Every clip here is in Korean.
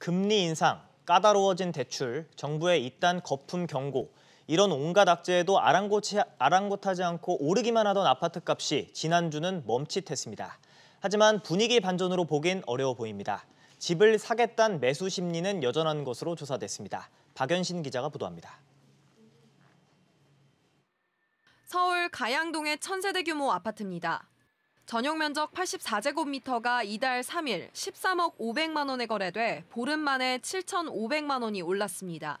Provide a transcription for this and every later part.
금리 인상, 까다로워진 대출, 정부의 잇단 거품 경고 이런 온갖 악재에도 아랑곳이, 아랑곳하지 않고 오르기만 하던 아파트값이 지난주는 멈칫했습니다. 하지만 분위기 반전으로 보긴 어려워 보입니다. 집을 사겠다는 매수 심리는 여전한 것으로 조사됐습니다. 박연신 기자가 보도합니다. 서울 가양동의 천세대 규모 아파트입니다. 전용 면적 84제곱미터가 이달 3일 13억 500만 원에 거래돼 보름 만에 7,500만 원이 올랐습니다.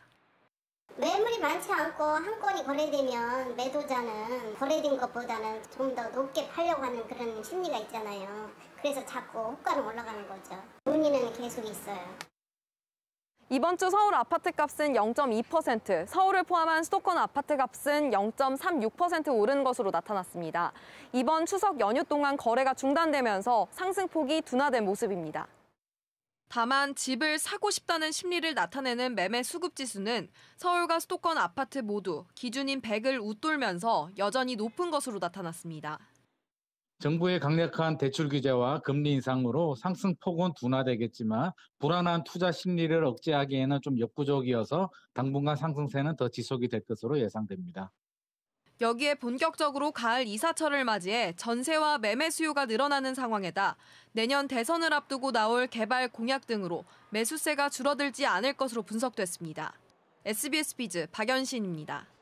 매물이 많지 않고 한 건이 거래되면 매도자는 거래된 것보다는 좀 더 높게 팔려고 하는 그런 심리가 있잖아요. 그래서 자꾸 호가는 올라가는 거죠. 논의는 계속 있어요. 이번 주 서울 아파트 값은 0.2%, 서울을 포함한 수도권 아파트 값은 0.36% 오른 것으로 나타났습니다. 이번 추석 연휴 동안 거래가 중단되면서 상승폭이 둔화된 모습입니다. 다만 집을 사고 싶다는 심리를 나타내는 매매 수급 지수는 서울과 수도권 아파트 모두 기준인 100을 웃돌면서 여전히 높은 것으로 나타났습니다. 정부의 강력한 대출 규제와 금리 인상으로 상승폭은 둔화되겠지만 불안한 투자 심리를 억제하기에는 좀 역부족이어서 당분간 상승세는 더 지속이 될 것으로 예상됩니다. 여기에 본격적으로 가을 이사철을 맞이해 전세와 매매 수요가 늘어나는 상황에다 내년 대선을 앞두고 나올 개발 공약 등으로 매수세가 줄어들지 않을 것으로 분석됐습니다. SBS 비즈 박연신입니다.